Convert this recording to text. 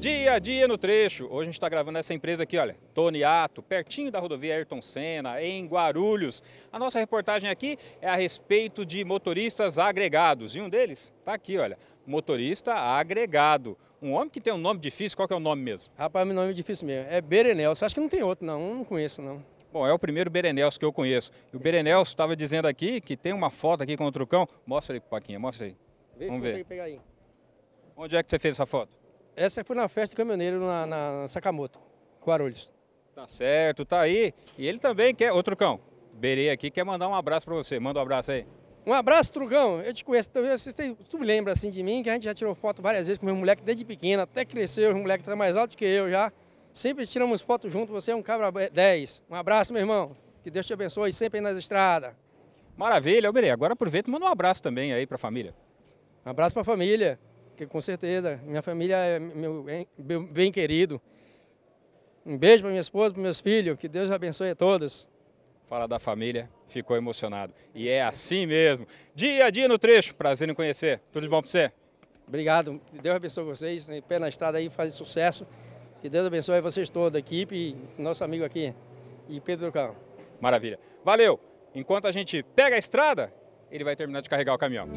Dia a dia no trecho. Hoje a gente está gravando essa empresa aqui, olha, Toniato, pertinho da rodovia Ayrton Senna, em Guarulhos. A nossa reportagem aqui é a respeito de motoristas agregados. E um deles está aqui, olha, motorista agregado. Um homem que tem um nome difícil, qual que é o nome mesmo? Rapaz, meu nome é difícil mesmo. É Berenelso. Acho que não tem outro, não. Não conheço, não. Bom, é o primeiro Berenelso que eu conheço. E o Berenelso estava dizendo aqui que tem uma foto aqui com o Trucão. Mostra aí, Paquinha, mostra aí. Vê Vamos se ver. consegue pegar aí. Onde é que você fez essa foto? Essa foi na festa do caminhoneiro na, na Sakamoto, Guarulhos. Tá certo, tá aí. E ele também quer, ô Trucão, Berê aqui quer mandar um abraço pra você. Manda um abraço aí. Um abraço, trucão. Eu te conheço, então, você tu lembra assim de mim, que a gente já tirou foto várias vezes com meu moleque desde pequeno, até cresceu, o moleque tá mais alto que eu já. Sempre tiramos foto junto, você é um cabra 10. Um abraço, meu irmão. Que Deus te abençoe sempre aí nas estradas. Maravilha, Berê. Agora aproveita e manda um abraço também aí pra família. Um abraço para a família, que com certeza, minha família é meu bem, querido. Um beijo para minha esposa, para meus filhos, que Deus abençoe a todos. Fala da família, ficou emocionado. E é assim mesmo. Dia a dia no trecho, prazer em conhecer. Tudo de bom para você? Obrigado, que Deus abençoe vocês. Né? Pé na estrada aí, fazer sucesso. Que Deus abençoe vocês todos, a equipe, nosso amigo aqui, e Pedro Cão. Maravilha. Valeu! Enquanto a gente pega a estrada, ele vai terminar de carregar o caminhão.